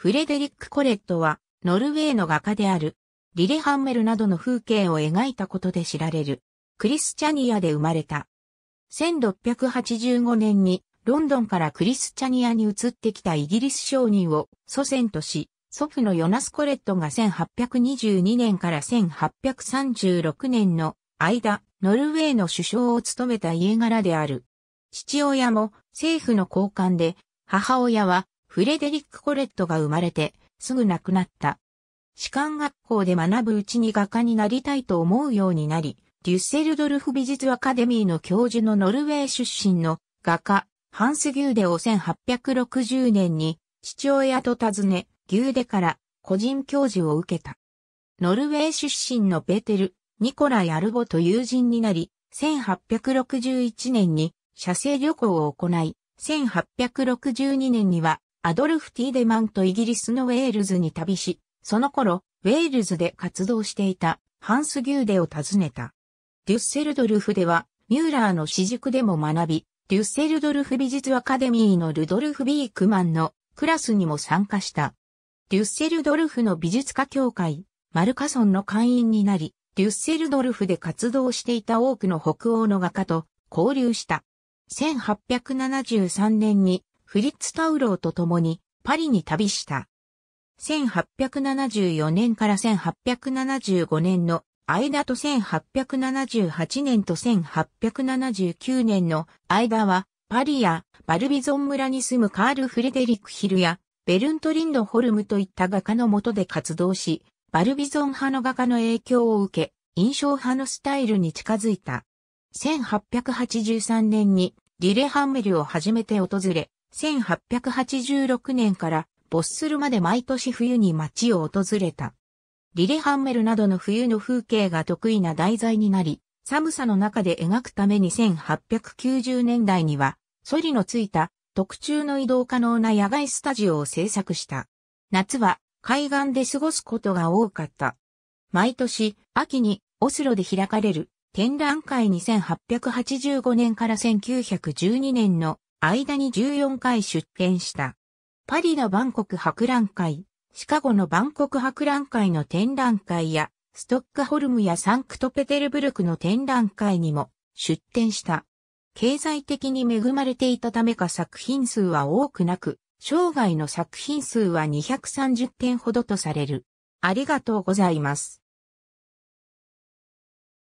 フレデリック・コレットは、ノルウェーの画家である、リレハンメルなどの風景を描いたことで知られる、クリスチャニアで生まれた。1685年に、ロンドンからクリスチャニアに移ってきたイギリス商人を祖先とし、祖父のヨナス・コレットが1822年から1836年の間、ノルウェーの首相を務めた家柄である。父親も政府の高官で、母親はフレデリック・コレットが生まれて、すぐ亡くなった。士官学校で学ぶうちに画家になりたいと思うようになり、デュッセルドルフ美術アカデミーの教授のノルウェー出身の画家、ハンス・ギューデを1860年に父親と訪ね、ギューデから個人教授を受けた。ノルウェー出身のベーテル、ニコラ・ヤルボと友人になり、1861年に写生旅行を行い、1862年にはアドルフ・ティーデマンとイギリスのウェールズに旅し、その頃、ウェールズで活動していたハンス・ギューデを訪ねた。デュッセルドルフでは、ミューラーの私塾でも学び、デュッセルドルフ美術アカデミーのルドルフ・ビークマンのクラスにも参加した。デュッセルドルフの美術家協会、マルカソンの会員になり、デュッセルドルフで活動していた多くの北欧の画家と交流した。1873年にフリッツ・タウローと共にパリに旅した。1874年から1875年の間と1878年と1879年の間はパリやバルビゾン村に住むカール・フレデリック・ヒルやベルント・リンド・ホルムといった画家の下で活動し、バルビゾン派の画家の影響を受け、印象派のスタイルに近づいた。1883年にリレハンメルを初めて訪れ、1886年から没するまで毎年冬に街を訪れた。リレハンメルなどの冬の風景が得意な題材になり、寒さの中で描くために1890年代には、ソリのついた特注の移動可能な野外スタジオを制作した。夏は海岸で過ごすことが多かった。毎年秋にオスロで開かれる展覧会に1885年から1912年の間に14回出展した。パリの万国博覧会、シカゴの万国博覧会の展覧会や、ストックホルムやサンクトペテルブルクの展覧会にも出展した。経済的に恵まれていたためか作品数は多くなく、生涯の作品数は230点ほどとされる。ありがとうございます。